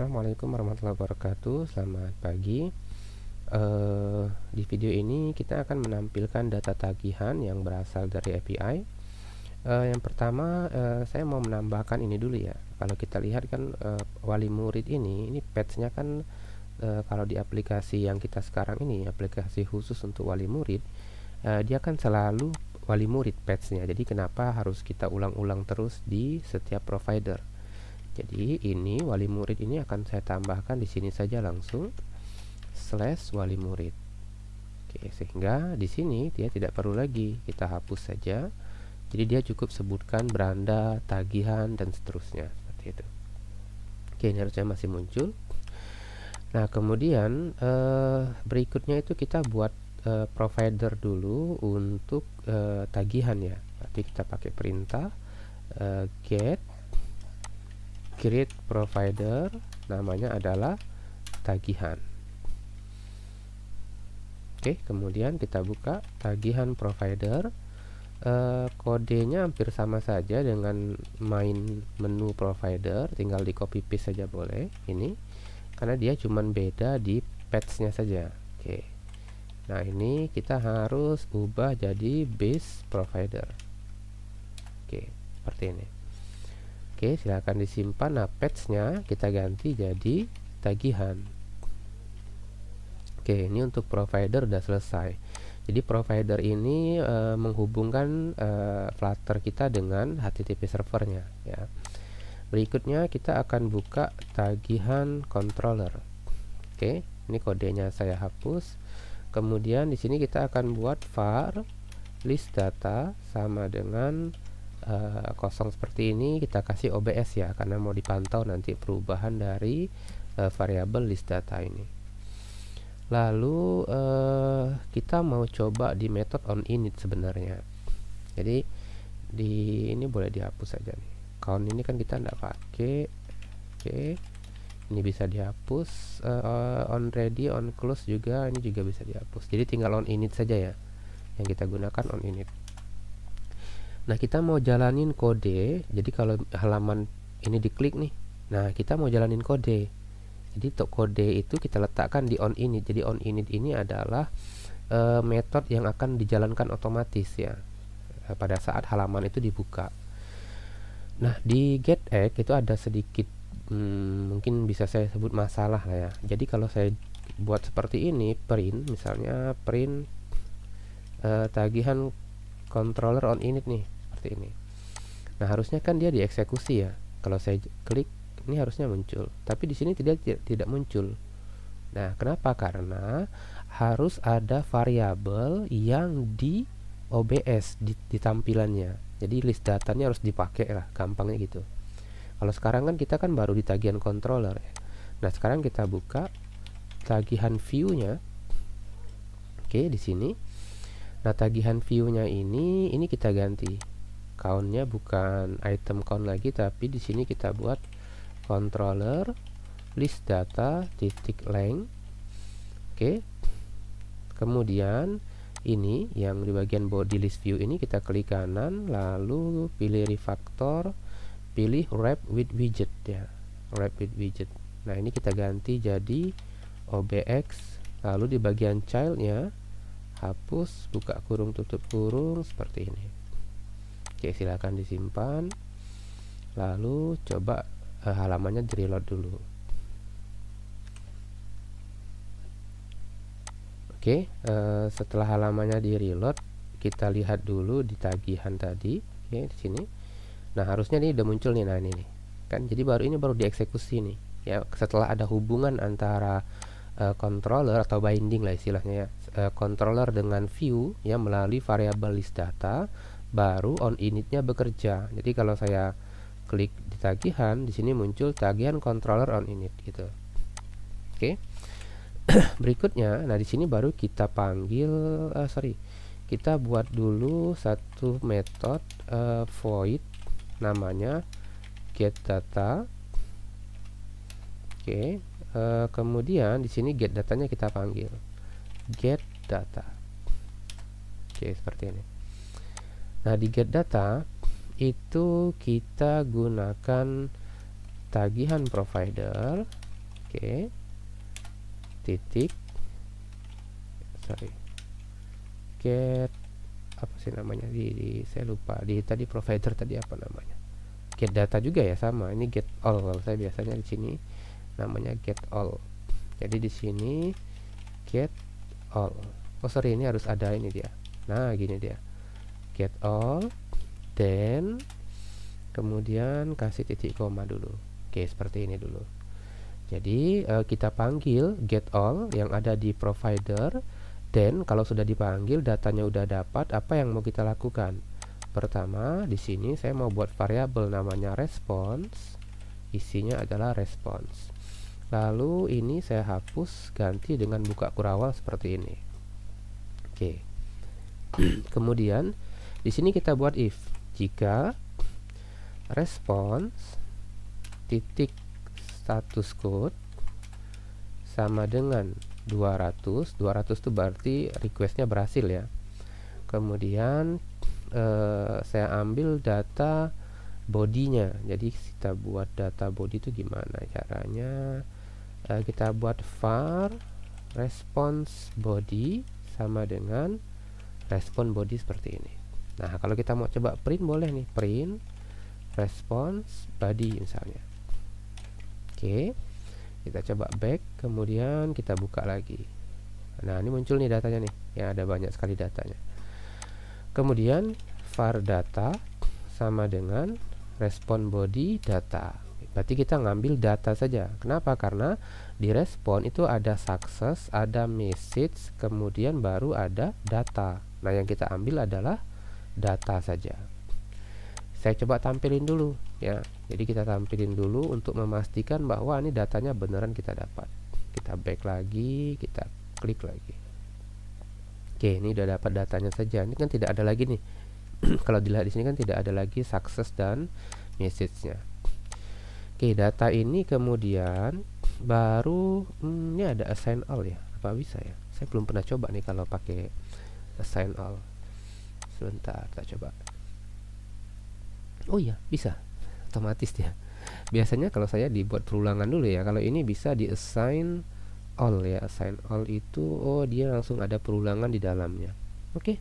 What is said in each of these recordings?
Assalamualaikum warahmatullahi wabarakatuh. Selamat pagi. Uh, di video ini kita akan menampilkan data tagihan yang berasal dari API. Uh, eh, yang pertama uh, saya mau menambahkan ini dulu ya. Kalau kita lihat kan uh, wali murid ini, ini patchnya kan uh, kalau di aplikasi yang kita sekarang ini, aplikasi khusus untuk wali murid, uh, dia kan selalu wali murid patchnya. Jadi kenapa harus kita ulang-ulang terus di setiap provider? jadi ini wali murid ini akan saya tambahkan di sini saja langsung slash wali murid Oke, sehingga di sini dia tidak perlu lagi kita hapus saja. Jadi dia cukup sebutkan beranda, tagihan dan seterusnya seperti itu. Oke, ini harusnya masih muncul. Nah, kemudian eh, berikutnya itu kita buat eh, provider dulu untuk eh, tagihan ya. Berarti kita pakai perintah eh, get create provider namanya adalah tagihan oke kemudian kita buka tagihan provider e, kodenya hampir sama saja dengan main menu provider tinggal di copy paste saja boleh ini karena dia cuma beda di patchnya saja oke nah ini kita harus ubah jadi base provider oke seperti ini Oke, silahkan disimpan. Nah, patch kita ganti jadi tagihan. Oke, ini untuk provider udah selesai. Jadi provider ini e, menghubungkan e, Flutter kita dengan HTTP servernya. Ya. Berikutnya kita akan buka tagihan controller. Oke, ini kodenya saya hapus. Kemudian di sini kita akan buat var list data sama dengan uh, kosong seperti ini kita kasih OBS ya karena mau dipantau nanti perubahan dari uh, variabel list data ini lalu uh, kita mau coba di method on init sebenarnya jadi di ini boleh dihapus saja nih count ini kan kita tidak pakai oke okay. ini bisa dihapus uh, on ready on close juga ini juga bisa dihapus jadi tinggal on init saja ya yang kita gunakan on init Nah, kita mau jalanin kode. Jadi kalau halaman ini diklik nih. Nah, kita mau jalanin kode. Jadi untuk kode itu kita letakkan di on init. Jadi on init ini adalah e, eh, metode yang akan dijalankan otomatis ya. Eh, pada saat halaman itu dibuka. Nah, di get egg itu ada sedikit hmm, mungkin bisa saya sebut masalah lah ya. Jadi kalau saya buat seperti ini print misalnya print e, tagihan controller on init nih seperti ini nah harusnya kan dia dieksekusi ya kalau saya klik ini harusnya muncul tapi di sini tidak tidak muncul nah kenapa karena harus ada variabel yang di OBS di, di tampilannya jadi list datanya harus dipakai lah gampangnya gitu kalau sekarang kan kita kan baru di tagihan controller ya. nah sekarang kita buka tagihan view-nya. oke di sini nah tagihan view-nya ini ini kita ganti countnya bukan item count lagi tapi di sini kita buat controller list data titik length oke kemudian ini yang di bagian body list view ini kita klik kanan lalu pilih refactor pilih wrap with widget ya wrap with widget nah ini kita ganti jadi obx lalu di bagian childnya hapus buka kurung tutup kurung seperti ini Oke, silahkan disimpan. Lalu coba eh, halamannya di reload dulu. Oke, eh, setelah halamannya di reload, kita lihat dulu di tagihan tadi. Oke, di sini. Nah, harusnya ini udah muncul nih. Nah, ini nih. Kan jadi baru ini baru dieksekusi nih. Ya, setelah ada hubungan antara uh, controller atau binding lah istilahnya ya uh, controller dengan view ya melalui variabel list data baru on initnya bekerja. Jadi kalau saya klik di tagihan, di sini muncul tagihan controller on init gitu. Oke. Okay. Berikutnya, nah di sini baru kita panggil uh, sorry, kita buat dulu satu metode uh, void namanya get data. Oke, okay. uh, eh, kemudian di sini get datanya kita panggil get data. Oke, okay, seperti ini. Nah, di get data itu kita gunakan tagihan provider. Oke. Okay. Titik sorry. Get apa sih namanya? Di, di saya lupa. Di tadi provider tadi apa namanya? Get data juga ya sama. Ini get all kalau saya biasanya di sini namanya get all. Jadi di sini get all. Oh sorry ini harus ada ini dia. Nah, gini dia get all then kemudian kasih titik koma dulu oke seperti ini dulu jadi uh, kita panggil get all yang ada di provider then kalau sudah dipanggil datanya udah dapat apa yang mau kita lakukan pertama di sini saya mau buat variabel namanya response isinya adalah response lalu ini saya hapus ganti dengan buka kurawal seperti ini oke okay. kemudian di sini kita buat if jika response titik status code sama dengan 200 200 itu berarti requestnya berhasil ya kemudian eh, saya ambil data bodinya jadi kita buat data body itu gimana caranya eh, kita buat var response body sama dengan respon body seperti ini Nah, kalau kita mau coba print boleh nih, print response body misalnya. Oke. Kita coba back, kemudian kita buka lagi. Nah, ini muncul nih datanya nih. yang ada banyak sekali datanya. Kemudian var data sama dengan respon body data. Berarti kita ngambil data saja. Kenapa? Karena di respon itu ada success, ada message, kemudian baru ada data. Nah, yang kita ambil adalah data saja saya coba tampilin dulu ya jadi kita tampilin dulu untuk memastikan bahwa ini datanya beneran kita dapat kita back lagi kita klik lagi oke ini udah dapat datanya saja ini kan tidak ada lagi nih kalau dilihat di sini kan tidak ada lagi success dan message-nya oke data ini kemudian baru hmm, ini ada assign all ya apa bisa ya saya belum pernah coba nih kalau pakai assign all sebentar kita coba oh iya bisa otomatis dia biasanya kalau saya dibuat perulangan dulu ya kalau ini bisa di assign all ya assign all itu oh dia langsung ada perulangan di dalamnya oke okay.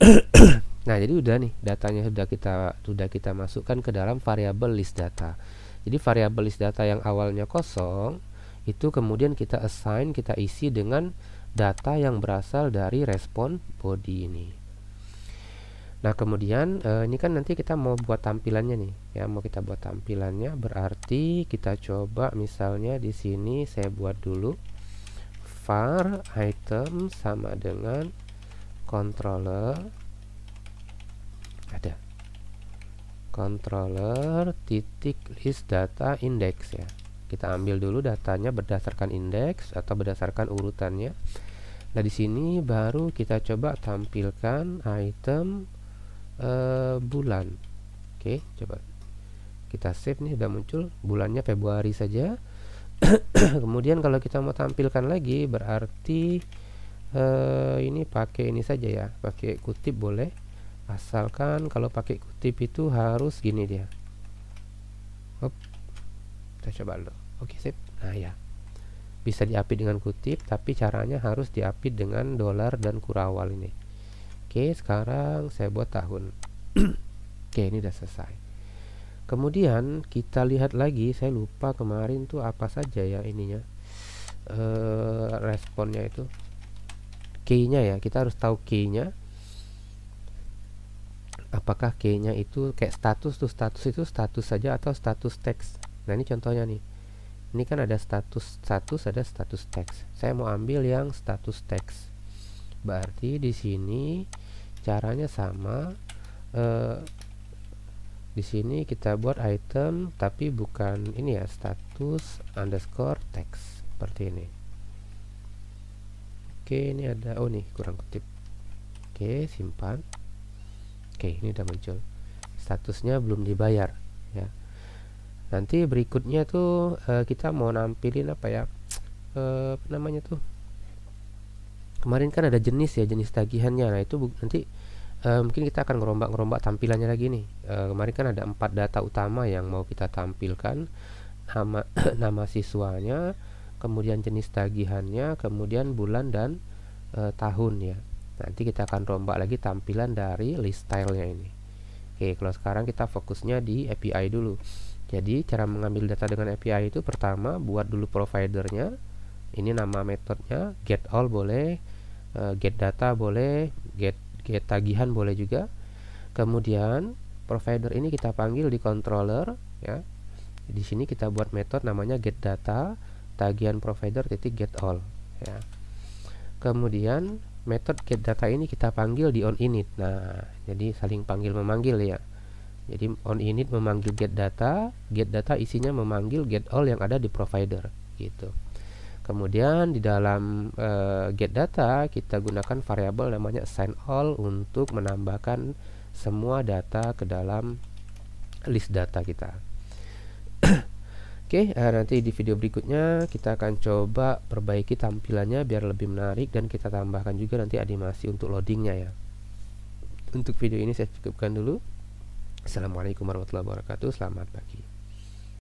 nah jadi udah nih datanya sudah kita sudah kita masukkan ke dalam variabel list data jadi variabel list data yang awalnya kosong itu kemudian kita assign kita isi dengan data yang berasal dari respon body ini Nah kemudian uh, ini kan nanti kita mau buat tampilannya nih ya mau kita buat tampilannya berarti kita coba misalnya di sini saya buat dulu var item sama dengan controller ada controller titik list data index ya kita ambil dulu datanya berdasarkan indeks atau berdasarkan urutannya nah di sini baru kita coba tampilkan item Eh, bulan oke coba kita save nih udah muncul bulannya Februari saja kemudian kalau kita mau tampilkan lagi berarti uh, ini pakai ini saja ya pakai kutip boleh asalkan kalau pakai kutip itu harus gini dia Hop. kita coba dulu oke okay, sip nah ya bisa diapit dengan kutip tapi caranya harus diapit dengan dolar dan kurawal ini Oke, sekarang saya buat tahun. Oke, ini udah selesai. Kemudian kita lihat lagi, saya lupa kemarin tuh apa saja ya ininya. Eh responnya itu key-nya ya. Kita harus tahu key-nya. Apakah key-nya itu kayak status tuh status itu status saja atau status teks. Nah, ini contohnya nih ini kan ada status status ada status teks saya mau ambil yang status teks berarti di sini caranya sama eh, di sini kita buat item tapi bukan ini ya status underscore text seperti ini oke ini ada oh nih kurang kutip oke simpan oke ini udah muncul statusnya belum dibayar ya nanti berikutnya tuh eh, kita mau nampilin apa ya eh, apa namanya tuh kemarin kan ada jenis ya jenis tagihannya nah itu nanti uh, mungkin kita akan ngerombak-ngerombak tampilannya lagi nih uh, kemarin kan ada empat data utama yang mau kita tampilkan nama nama siswanya kemudian jenis tagihannya kemudian bulan dan e, tahun ya nanti kita akan rombak lagi tampilan dari list stylenya ini oke kalau sekarang kita fokusnya di API dulu jadi cara mengambil data dengan API itu pertama buat dulu providernya ini nama metodenya get all boleh uh, get data boleh get get tagihan boleh juga kemudian provider ini kita panggil di controller ya di sini kita buat metode namanya get data tagihan provider titik get all ya kemudian metode get data ini kita panggil di on init nah jadi saling panggil memanggil ya jadi on init memanggil get data get data isinya memanggil get all yang ada di provider gitu Kemudian di dalam uh, get data kita gunakan variabel namanya sign all untuk menambahkan semua data ke dalam list data kita. Oke, okay, eh, nanti di video berikutnya kita akan coba perbaiki tampilannya biar lebih menarik dan kita tambahkan juga nanti animasi untuk loadingnya ya. Untuk video ini saya cukupkan dulu. Assalamualaikum warahmatullahi wabarakatuh. Selamat pagi.